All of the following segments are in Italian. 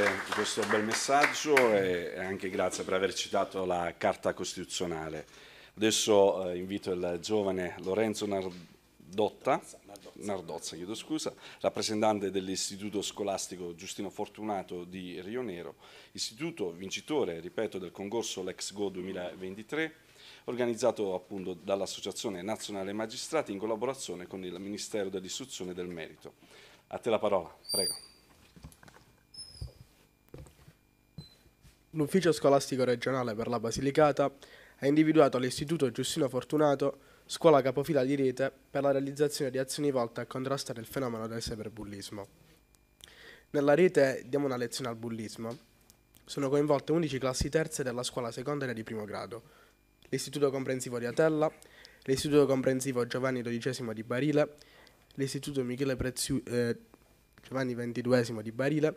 parte di questo bel messaggio e anche grazie per aver citato la Carta Costituzionale. Adesso eh, invito il giovane Lorenzo Nardotta, Nardozza, scusa, rappresentante dell'Istituto Scolastico Giustino Fortunato di Rio Nero, istituto vincitore, ripeto, del concorso Lex Go 2023 organizzato appunto dall'Associazione Nazionale Magistrati in collaborazione con il Ministero dell'Istruzione e del Merito. A te la parola, prego. L'Ufficio Scolastico Regionale per la Basilicata ha individuato l'Istituto Giustino Fortunato, scuola capofila di rete, per la realizzazione di azioni volte a contrastare il fenomeno del cyberbullismo. Nella rete diamo una lezione al bullismo. Sono coinvolte 11 classi terze della scuola secondaria di primo grado, l'Istituto Comprensivo di Atella, l'Istituto Comprensivo Giovanni XII di Barile, l'Istituto Michele Preziosi eh, Giovanni XXII di Barile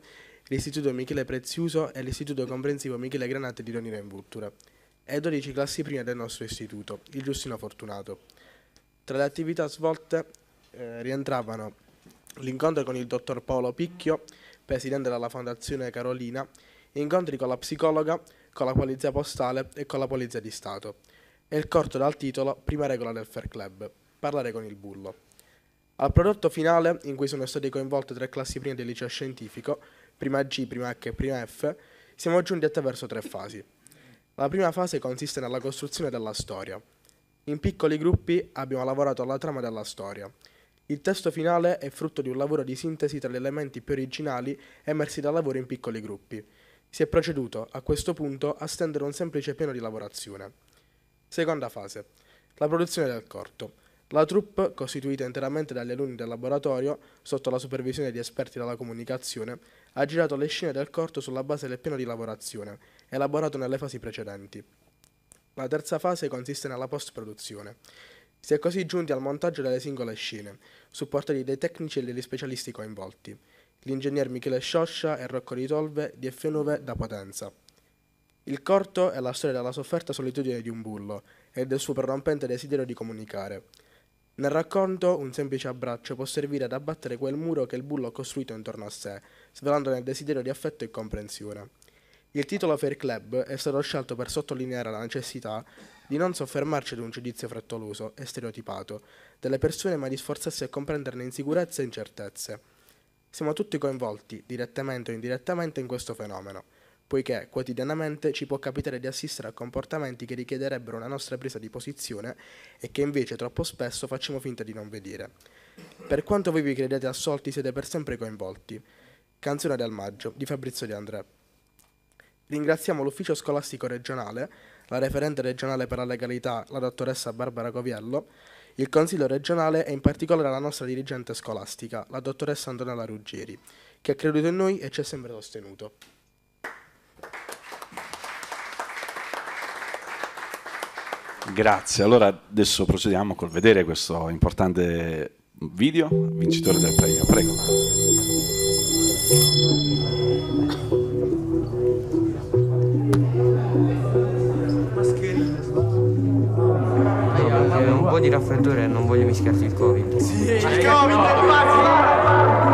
l'Istituto Michele Prezioso e l'Istituto Comprensivo Michele Granate di Donina in Vultura e 12 classi prime del nostro istituto, il Giustino Fortunato. Tra le attività svolte eh, rientravano l'incontro con il dottor Paolo Picchio, presidente della Fondazione Carolina, incontri con la psicologa, con la polizia postale e con la polizia di Stato, e il corto dal titolo Prima regola del Fair Club, parlare con il bullo. Al prodotto finale, in cui sono state coinvolte tre classi prime del liceo scientifico, prima G, prima H e prima F, siamo giunti attraverso tre fasi. La prima fase consiste nella costruzione della storia. In piccoli gruppi abbiamo lavorato alla trama della storia. Il testo finale è frutto di un lavoro di sintesi tra gli elementi più originali emersi dal lavoro in piccoli gruppi. Si è proceduto, a questo punto, a stendere un semplice piano di lavorazione. Seconda fase. La produzione del corto. La troupe, costituita interamente dagli alunni del laboratorio, sotto la supervisione di esperti della comunicazione, ha girato le scene del corto sulla base del piano di lavorazione, elaborato nelle fasi precedenti. La terza fase consiste nella post-produzione. Si è così giunti al montaggio delle singole scene, supportati dai tecnici e degli specialisti coinvolti, l'ingegner Michele Scioscia e Rocco Ritolve di F9 da Potenza. Il corto è la storia della sofferta solitudine di un bullo e del suo prorompente desiderio di comunicare. Nel racconto, un semplice abbraccio può servire ad abbattere quel muro che il bullo ha costruito intorno a sé, svelandone il desiderio di affetto e comprensione. Il titolo Fair Club è stato scelto per sottolineare la necessità di non soffermarci ad un giudizio frettoloso e stereotipato delle persone, ma di sforzarsi a comprenderne insicurezze e incertezze. Siamo tutti coinvolti, direttamente o indirettamente, in questo fenomeno poiché quotidianamente ci può capitare di assistere a comportamenti che richiederebbero una nostra presa di posizione e che invece troppo spesso facciamo finta di non vedere. Per quanto voi vi crediate assolti siete per sempre coinvolti. Canzone del maggio di Fabrizio De André. Ringraziamo l'ufficio scolastico regionale, la referente regionale per la legalità, la dottoressa Barbara Coviello, il consiglio regionale e in particolare la nostra dirigente scolastica, la dottoressa Antonella Ruggeri, che ha creduto in noi e ci ha sempre sostenuto. Grazie, allora adesso procediamo col vedere questo importante video vincitore del premio, prego. No, un po' di raffreddore non voglio mischiarti il covid sì, il covid è quasi